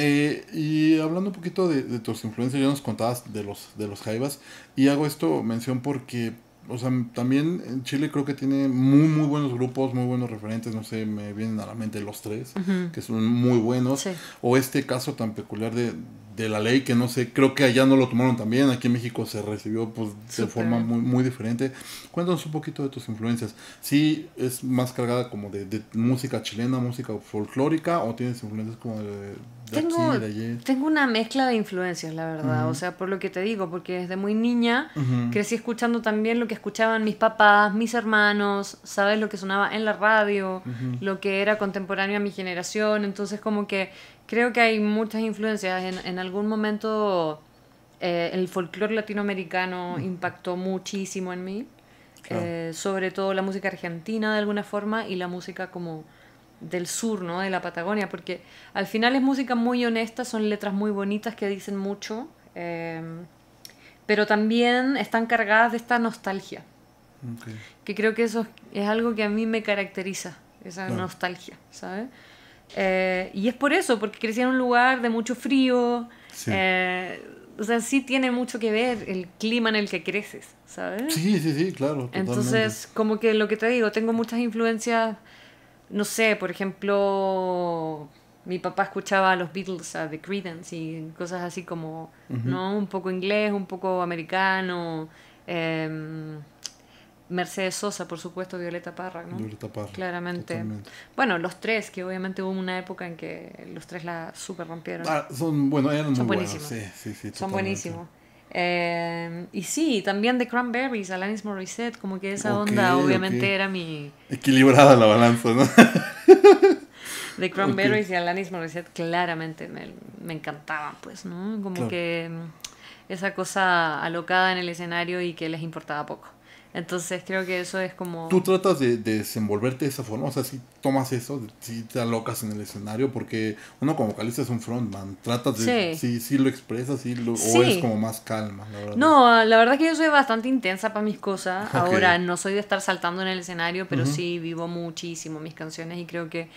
Eh, y hablando un poquito de, tus influencias, ya nos contabas de los, de los jaivas. Y hago esto mención porque, o sea, también en Chile creo que tiene muy, muy buenos grupos, muy buenos referentes. No sé, me vienen a la mente los tres, que son muy buenos. O este caso tan peculiar de, de la ley que no sé, creo que allá no lo tomaron también, aquí en México se recibió pues de forma muy, muy diferente. Cuéntanos un poquito de tus influencias. ¿Sí es más cargada como de, música chilena, música folclórica o tienes influencias como de, tengo, aquí, de allí? Tengo una mezcla de influencias, la verdad, o sea, por lo que te digo, porque desde muy niña crecí escuchando también lo que escuchaban mis papás, mis hermanos, sabes lo que sonaba en la radio, lo que era contemporáneo a mi generación, entonces como que creo que hay muchas influencias. En, algún momento eh, el folclore latinoamericano mm. impactó muchísimo en mí. Eh, sobre todo la música argentina de alguna forma y la música como del sur, ¿no? De la Patagonia, porque al final es música muy honesta, son letras muy bonitas que dicen mucho, eh, pero también están cargadas de esta nostalgia, que creo que eso es algo que a mí me caracteriza, esa nostalgia, ¿sabes? Eh, y es por eso, porque crecí en un lugar de mucho frío. Eh, o sea, sí tiene mucho que ver el clima en el que creces, ¿sabes? Sí, sí, sí, claro. Entonces, como que lo que te digo, tengo muchas influencias, no sé, por ejemplo, mi papá escuchaba a los Beatles, a The Credence y cosas así como, ¿no? Un poco inglés, un poco americano. Eh, Mercedes Sosa, por supuesto, Violeta Parra, ¿no? Violeta Parra. Claramente. Bueno, los tres, que obviamente hubo una época en que los tres la super rompieron. Ah, son, bueno, eran buenísimos. son buenísimos. Eh, y sí, también de Cranberries, Alanis Morissette, como que esa onda obviamente era mi... Equilibrada la balanza, ¿no? de [laughs] Cranberries y Alanis Morissette claramente me, encantaban, pues, ¿no? Como que mm, esa cosa alocada en el escenario y que les importaba poco. Entonces creo que eso es como... Tú tratas de, desenvolverte de esa forma, o sea, si tomas eso, si te alocas en el escenario, porque uno como vocalista es un frontman, tratas de... Sí, sí, lo expresas, sí lo, o es como más calma, la verdad. No, la verdad es que yo soy bastante intensa para mis cosas. Ahora no soy de estar saltando en el escenario, pero sí vivo muchísimo mis canciones y creo que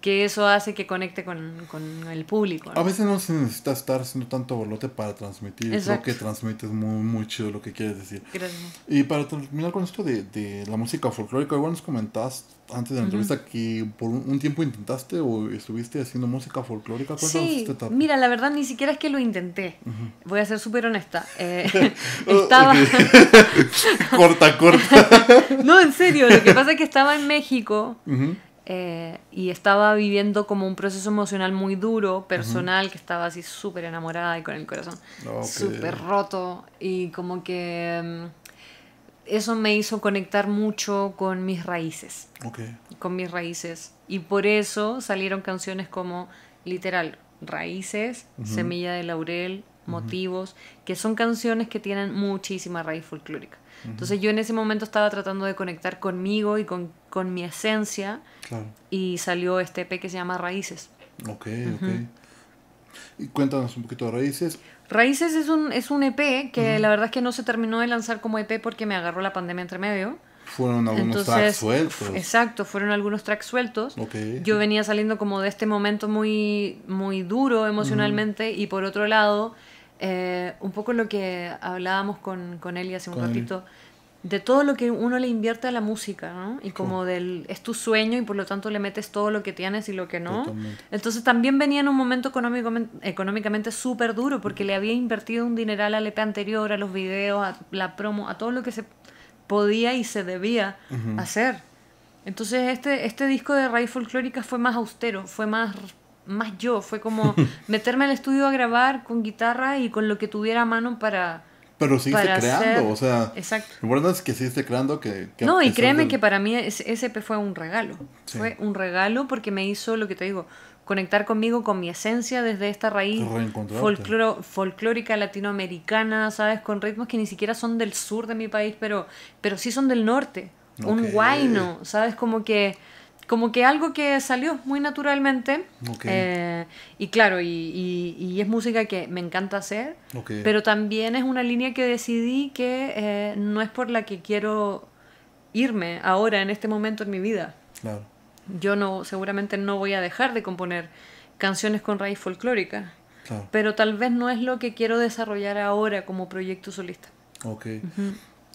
que eso hace que conecte con, con el público. A veces no se necesita estar haciendo tanto bolote para transmitir. Lo que transmites es muy, chido lo que quieres decir. Y para terminar con esto de, de la música folclórica, igual nos comentaste antes de la entrevista que por un tiempo intentaste o estuviste haciendo música folclórica. Sí, mira, la verdad ni siquiera es que lo intenté. Voy a ser súper honesta. Eh, [laughs] [laughs] estaba... [laughs] corta, corta. no, en serio, lo que pasa es que estaba en México. Eh, y estaba viviendo como un proceso emocional muy duro, personal, que estaba así súper enamorada y con el corazón súper roto. Y como que mm, eso me hizo conectar mucho con mis raíces. Con mis raíces. Y por eso salieron canciones como, literal, Raíces, Semilla de Laurel, motivos, que son canciones que tienen muchísima raíz folclórica. Entonces yo en ese momento estaba tratando de conectar conmigo y con con mi esencia y salió este EP que se llama Raíces. Ok, ok. Y cuéntanos un poquito de Raíces. Raíces es un, es un EP que la verdad es que no se terminó de lanzar como EP porque me agarró la pandemia entre medio. Fueron algunos tracks sueltos. Exacto, fueron algunos tracks sueltos. Okay. Yo venía saliendo como de este momento muy, muy duro emocionalmente y por otro lado, eh, un poco lo que hablábamos con, con Eli hace un ratito de todo lo que uno le invierte a la música, ¿no? Y como del, es tu sueño y por lo tanto le metes todo lo que tienes y lo que no. Entonces también venía en un momento económicamente súper duro porque le había invertido un dineral al EP anterior, a los videos, a la promo, a todo lo que se podía y se debía hacer. Entonces este, este disco de Raíz Folclórica fue más austero, fue más, más yo, fue como [laughs] meterme al estudio a grabar con guitarra y con lo que tuviera a mano para pero seguiste creando, o sea. Exacto. es que seguiste creando? que, No, y créeme que para mí ese EP fue un regalo. Fue un regalo porque me hizo lo que te digo, conectar conmigo con mi esencia desde esta raíz folclórica latinoamericana, ¿sabes? Con ritmos que ni siquiera son del sur de mi país, pero, pero sí son del norte. Un guayno, ¿sabes? Como que como que algo que salió muy naturalmente. Eh, y claro, y, es música que me encanta hacer, pero también es una línea que decidí que eh, no es por la que quiero irme ahora, en este momento en mi vida. Claro. Yo no, seguramente no voy a dejar de componer canciones con raíz folclórica, pero tal vez no es lo que quiero desarrollar ahora como proyecto solista. Ok.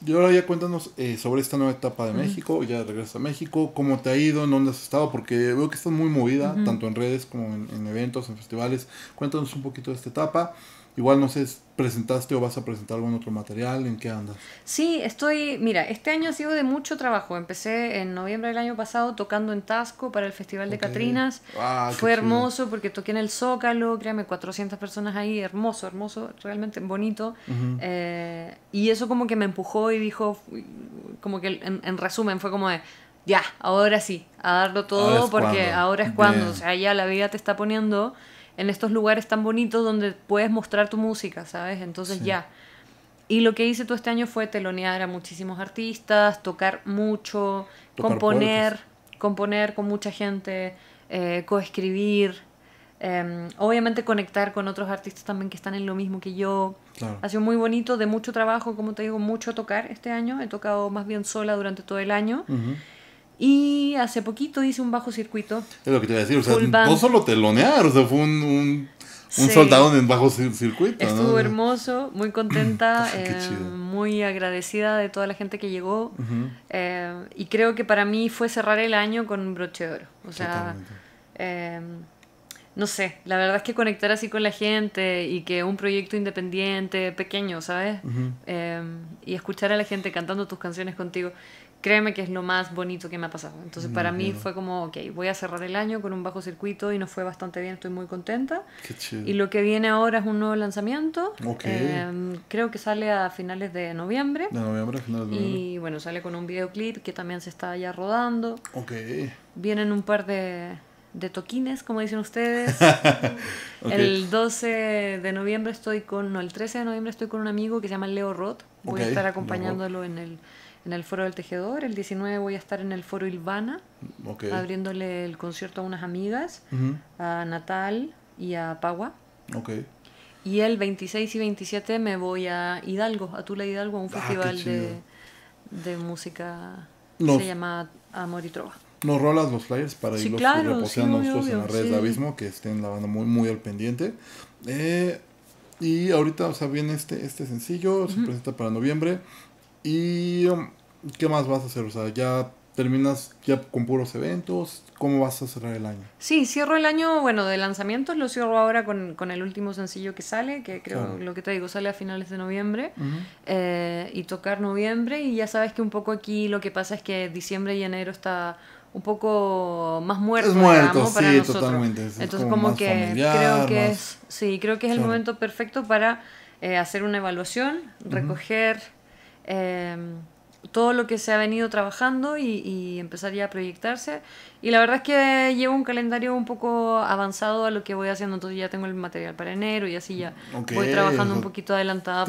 Y ahora ya cuéntanos eh, sobre esta nueva etapa de México, ya regresas a México, cómo te ha ido, en dónde has estado, porque veo que estás muy movida, tanto en redes como en, eventos, en festivales. Cuéntanos un poquito de esta etapa Igual no sé, ¿presentaste o vas a presentar algún otro material? ¿En qué andas? Sí, estoy, mira, este año ha sido de mucho trabajo. Empecé en noviembre del año pasado tocando en Tasco para el Festival de Catrinas. Ah, fue hermoso porque toqué en el Zócalo, créame, 400 personas ahí, hermoso, hermoso, realmente bonito. Eh, y eso como que me empujó y dijo, como que en, resumen fue como de ya, ahora sí, a darlo todo porque ahora es cuando, o sea, ya la vida te está poniendo en estos lugares tan bonitos donde puedes mostrar tu música, ¿sabes? Entonces ya. Y lo que hice todo este año fue telonear a muchísimos artistas, tocar mucho, componer, componer con mucha gente, eh, coescribir, em, obviamente conectar con otros artistas también que están en lo mismo que yo. Ha sido muy bonito, de mucho trabajo, como te digo, mucho tocar este año. He tocado más bien sola durante todo el año. Y hace poquito hice un bajo circuito. Es lo que te iba a decir, o sea, no solo telonear, o sea, fue un, un, soldado en bajo circuito. Estuvo hermoso, muy contenta, [clears throat] eh, muy agradecida de toda la gente que llegó. Eh, y creo que para mí fue cerrar el año con un broche de oro. O sea, em, no sé, la verdad es que conectar así con la gente y que un proyecto independiente, pequeño, ¿sabes? Em, y escuchar a la gente cantando tus canciones contigo créeme que es lo más bonito que me ha pasado. Entonces para mí fue como, ok, voy a cerrar el año con un bajo circuito y nos fue bastante bien, estoy muy contenta. Qué chido. Y lo que viene ahora es un nuevo lanzamiento. Em, creo que sale a finales de noviembre. De noviembre, finales de noviembre. Y bueno, sale con un videoclip que también se está ya rodando. Vienen un par de, toquines, como dicen ustedes. [laughs] El 12 de noviembre estoy con, no, el 13 de noviembre estoy con un amigo que se llama Leo Roth. Voy a estar acompañándolo en el en el Foro del Tejedor. El 19 voy a estar en el Foro Ilvana, abriéndole el concierto a unas amigas, a Natal y a Pagua. Y el 26 y 27 me voy a Hidalgo, a Tula Hidalgo, a un ah, festival de, música que se llama Amor y Trova. Nos rolas los flyers para irlos reposeando en las redes de Abismo, que estén la banda muy, muy al pendiente. Eh, y ahorita, o sea, viene este, este sencillo, se presenta para noviembre. ¿Y um, qué más vas a hacer? O sea, ya terminas ya con puros eventos. ¿Cómo vas a cerrar el año? Sí, cierro el año, bueno, de lanzamientos lo cierro ahora con, con el último sencillo que sale, que creo lo que te digo sale a finales de noviembre, eh, y tocar noviembre. Y ya sabes que un poco aquí lo que pasa es que diciembre y enero está un poco más muerto, es muerto sí, Totalmente. Entonces como, que creo que es, sí, creo que es el momento perfecto para eh, hacer una evaluación, recoger Em, todo lo que se ha venido trabajando y, y, empezar ya a proyectarse. Y la verdad es que llevo un calendario un poco avanzado a lo que voy haciendo, entonces ya tengo el material para enero y así ya voy trabajando un poquito adelantada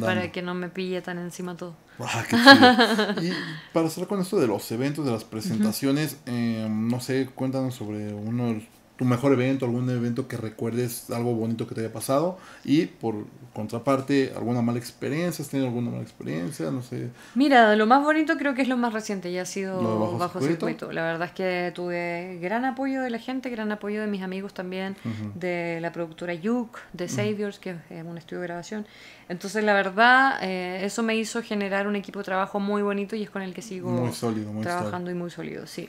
para, que no me pille tan encima todo. Ah, qué [laughs] y para cerrar con esto de los eventos, de las presentaciones, em, no sé, cuéntanos sobre uno de los tu mejor evento, algún evento que recuerdes algo bonito que te haya pasado y por contraparte alguna mala experiencia, has tenido alguna mala experiencia, no sé. Mira, lo más bonito creo que es lo más reciente y ha sido bajo, circuito. La verdad es que tuve gran apoyo de la gente, gran apoyo de mis amigos también, de la productora Yuke de Saviors, que es eh, un estudio de grabación. Entonces la verdad eh, eso me hizo generar un equipo de trabajo muy bonito y es con el que sigo trabajando y muy sólido, sí.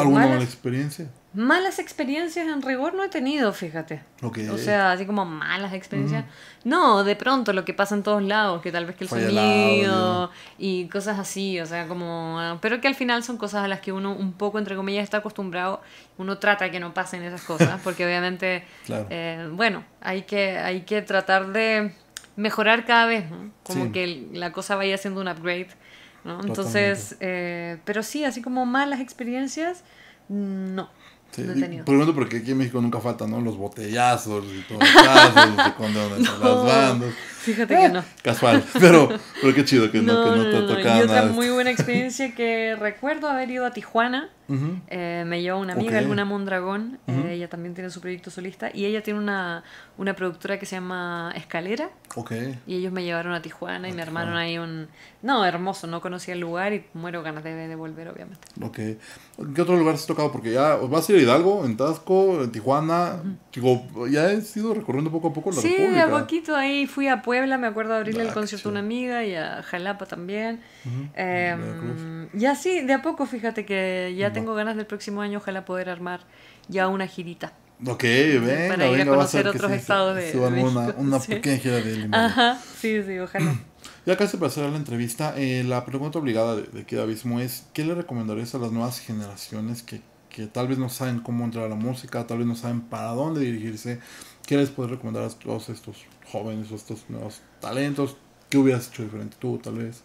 ¿Alguna mala experiencia? Malas experiencias en rigor no he tenido, fíjate. O sea, así como malas experiencias. No, de pronto lo que pasa en todos lados, que tal vez que el sonido y cosas así, o sea, como... Pero que al final son cosas a las que uno un poco, entre comillas, está acostumbrado. Uno trata que no pasen esas cosas, [laughs] porque obviamente, eh, bueno, hay que, hay que tratar de mejorar cada vez, Como que la cosa vaya siendo un upgrade entonces, eh, pero sí, así como malas experiencias, mm, no por Pregunto porque aquí en México nunca faltan, ¿no? Los botellazos y todo casos, [laughs] las bandas. Fíjate que eh, no. Casual, [laughs] pero, pero qué chido que no, no, que no te Y otra muy buena [laughs] experiencia que recuerdo haber ido a Tijuana. Eh, me llevó una amiga, alguna Luna Mondragón. Eh, ella también tiene su proyecto solista. Y ella tiene una, una productora que se llama Escalera. Y ellos me llevaron a Tijuana y me armaron ahí un. No, hermoso, no conocía el lugar y muero ganas de, volver, obviamente. Ok. ¿Qué otro lugar has tocado? Porque ya vas a Hidalgo, en Tasco, en Tijuana. Digo, ya he sido recorriendo poco a poco la sí, República. a poquito ahí fui a Puebla, me acuerdo de abrirle el ah, concierto a una amiga y a Jalapa también. Em, ya sí, de a poco, fíjate que ya tengo ganas del próximo año, ojalá poder armar ya una girita. Ok, venga, Para ir a conocer otros estados de una, [laughs] pequeña gira de Lima. Ajá, sí, sí, ojalá. [clears throat] Ya casi para cerrar la entrevista, eh, la pregunta obligada de, de Abismo es, ¿qué le recomendarías a las nuevas generaciones que que tal vez no saben cómo entrar a la música, tal vez no saben para dónde dirigirse, ¿qué les puedes recomendar a todos estos jóvenes, a estos nuevos talentos? ¿Qué hubieras hecho diferente tú, tal vez?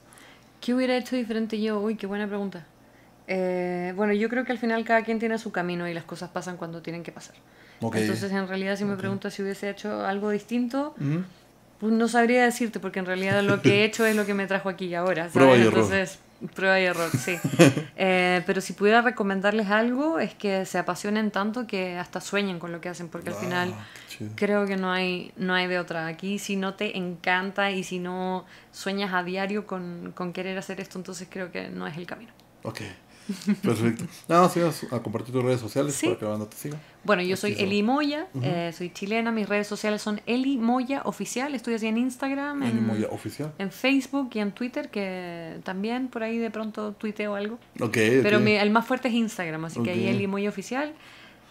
¿Qué hubiera hecho diferente yo? Uy, qué buena pregunta. Eh, bueno, yo creo que al final cada quien tiene su camino y las cosas pasan cuando tienen que pasar. Entonces, en realidad, si me preguntas si hubiese hecho algo distinto, pues no sabría decirte, porque en realidad lo que he hecho es lo que me trajo aquí y ahora. Entonces, error. Prueba y error, sí. [laughs] Eh, pero si pudiera recomendarles algo, es que se apasionen tanto que hasta sueñen con lo que hacen, porque al ah, final creo que no hay, no hay de otra. Aquí si no te encanta y si no sueñas a diario con, querer hacer esto, entonces creo que no es el camino. Ok [laughs] Perfecto. Nada, a compartir tus redes sociales para que la banda te siga. Bueno, yo soy Eli Moya, eh, soy chilena, mis redes sociales son Eli Moya Oficial, estoy así en Instagram, Eli en, Moya Oficial. en Facebook y en Twitter, que también por ahí de pronto tuiteo algo. Okay, Pero el más fuerte es Instagram, así que ahí Eli Moya Oficial.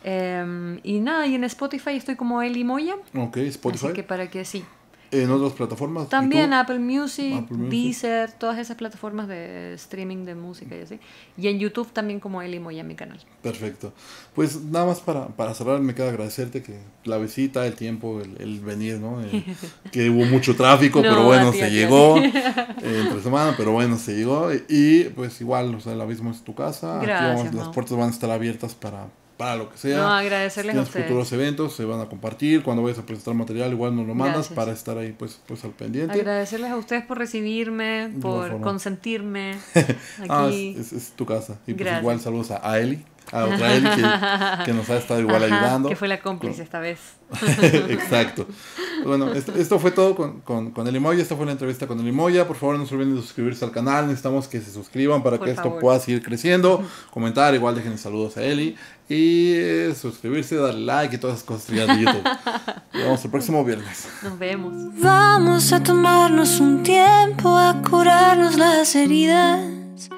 Em, y nada, y en Spotify estoy como Eli Moya. Ok, Spotify. Así que para que sí, en otras plataformas. También Apple, Music, Apple, todas esas plataformas de streaming de música y así. Y en YouTube también como Eli ya mi canal. Perfecto. Pues nada más para, para cerrar, me queda agradecerte que la visita, el tiempo, el, venir, ¿no? [laughs] que hubo mucho tráfico, pero bueno, se llegó. [laughs] Eh, entre semana, pero bueno, se llegó. Y pues igual, o sea, el abismo es tu casa. las puertas van a estar abiertas para para lo que sea. No, agradecerles a ustedes. futuros eventos, se van a compartir. Cuando vayas a presentar material, igual nos lo mandas para estar ahí pues, pues al pendiente. Agradecerles a ustedes por recibirme, por consentirme. [laughs] Ah, es, tu casa. Y pues igual saludos a Eli a otra que, que, nos ha estado igual ayudando. Que fue la cómplice esta vez. [laughs] Exacto. Pues bueno, esto, fue todo con, con, con, el Esta fue la entrevista con el Moya Por favor, no se olviden de suscribirse al canal. Necesitamos que se suscriban para que esto pueda seguir creciendo. Comentar, igual dejen saludos a Eli. Y eh, suscribirse, darle like y todas esas cosas de YouTube. [laughs] Nos vemos el próximo viernes. Nos vemos. Vamos a tomarnos un tiempo a curarnos las heridas.